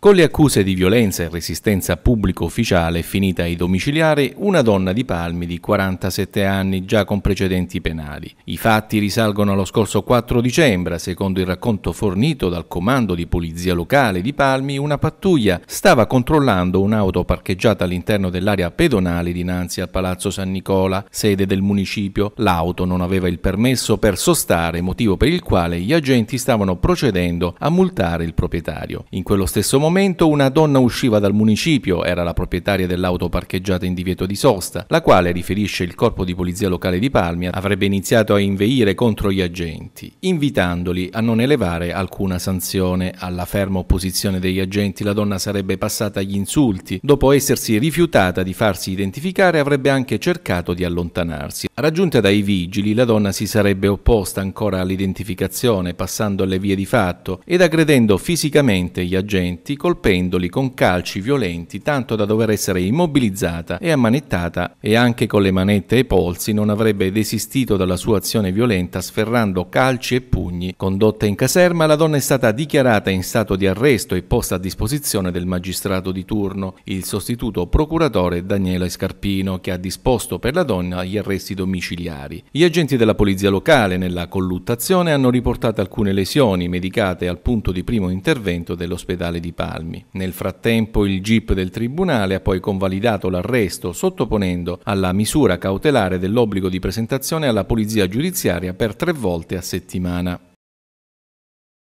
Con le accuse di violenza e resistenza pubblico ufficiale finita ai domiciliari, una donna di Palmi di 47 anni già con precedenti penali. I fatti risalgono allo scorso 4 dicembre, secondo il racconto fornito dal comando di polizia locale di Palmi, una pattuglia stava controllando un'auto parcheggiata all'interno dell'area pedonale dinanzi al Palazzo San Nicola, sede del municipio. L'auto non aveva il permesso per sostare, motivo per il quale gli agenti stavano procedendo a multare il proprietario. In quello stesso momento momento una donna usciva dal municipio, era la proprietaria dell'auto parcheggiata in divieto di sosta, la quale, riferisce il corpo di polizia locale di Palmia, avrebbe iniziato a inveire contro gli agenti, invitandoli a non elevare alcuna sanzione. Alla ferma opposizione degli agenti la donna sarebbe passata agli insulti. Dopo essersi rifiutata di farsi identificare avrebbe anche cercato di allontanarsi. Raggiunta dai vigili, la donna si sarebbe opposta ancora all'identificazione, passando alle vie di fatto ed aggredendo fisicamente gli agenti colpendoli con calci violenti tanto da dover essere immobilizzata e ammanettata e anche con le manette ai polsi non avrebbe desistito dalla sua azione violenta sferrando calci e pugni Martigni. Condotta in caserma, la donna è stata dichiarata in stato di arresto e posta a disposizione del magistrato di turno, il sostituto procuratore Daniele Scarpino, che ha disposto per la donna gli arresti domiciliari. Gli agenti della polizia locale nella colluttazione hanno riportato alcune lesioni medicate al punto di primo intervento dell'ospedale di Palmi. Nel frattempo il GIP del Tribunale ha poi convalidato l'arresto sottoponendo alla misura cautelare dell'obbligo di presentazione alla polizia giudiziaria per tre volte a settimana.